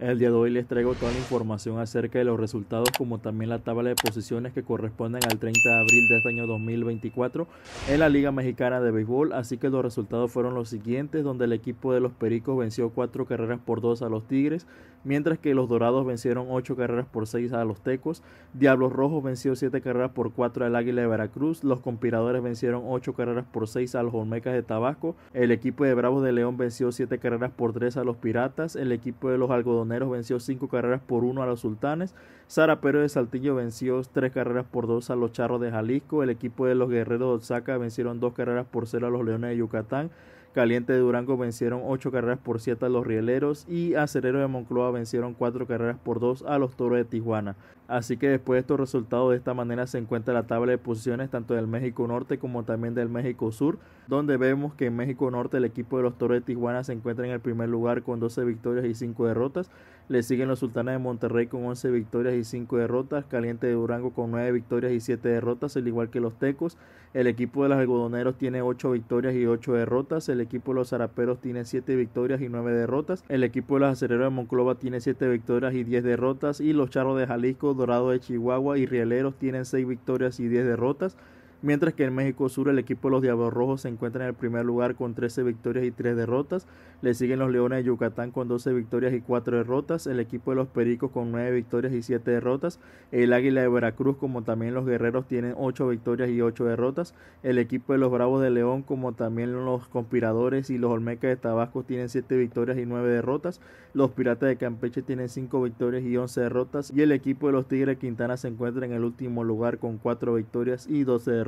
El día de hoy les traigo toda la información acerca de los resultados como también la tabla de posiciones que corresponden al 30 de abril de este año 2024 en la Liga Mexicana de Béisbol, así que los resultados fueron los siguientes, donde el equipo de los Pericos venció 4 carreras por 2 a los Tigres, mientras que los Dorados vencieron 8 carreras por 6 a los Tecos, Diablos Rojos venció 7 carreras por 4 al Águila de Veracruz, los Conspiradores vencieron 8 carreras por 6 a los Olmecas de Tabasco, el equipo de Bravos de León venció 7 carreras por 3 a los Piratas, el equipo de los Algodones Carboneros venció 5 carreras por 1 a los Sultanes. Sara Pérez de Saltillo venció 3 carreras por 2 a los Charros de Jalisco. El equipo de los Guerreros de Oaxaca vencieron 2 carreras por 0 a los Leones de Yucatán. Caliente de Durango vencieron 8 carreras por 7 a los Rieleros y Acerero de Moncloa vencieron 4 carreras por 2 a los Toros de Tijuana. Así que después de estos resultados de esta manera se encuentra la tabla de posiciones tanto del México Norte como también del México Sur, donde vemos que en México Norte el equipo de los Toros de Tijuana se encuentra en el primer lugar con 12 victorias y 5 derrotas. Le siguen los Sultanes de Monterrey con 11 victorias y 5 derrotas, Caliente de Durango con 9 victorias y 7 derrotas, al igual que los Tecos. El equipo de los Algodoneros tiene 8 victorias y 8 derrotas. El equipo de los Zaraperos tiene 7 victorias y 9 derrotas. El equipo de los Acereros de Monclova tiene 7 victorias y 10 derrotas. Y los Charros de Jalisco, Dorado de Chihuahua y Rieleros tienen 6 victorias y 10 derrotas mientras que en México Sur el equipo de los Diablos Rojos se encuentra en el primer lugar con 13 victorias y 3 derrotas, le siguen los Leones de Yucatán con 12 victorias y 4 derrotas, el equipo de los Pericos con 9 victorias y 7 derrotas, el Águila de Veracruz como también los Guerreros tienen 8 victorias y 8 derrotas, el equipo de los Bravos de León como también los Conspiradores y los Olmecas de Tabasco tienen 7 victorias y 9 derrotas, los Piratas de Campeche tienen 5 victorias y 11 derrotas y el equipo de los Tigres Quintana se encuentra en el último lugar con 4 victorias y 12 derrotas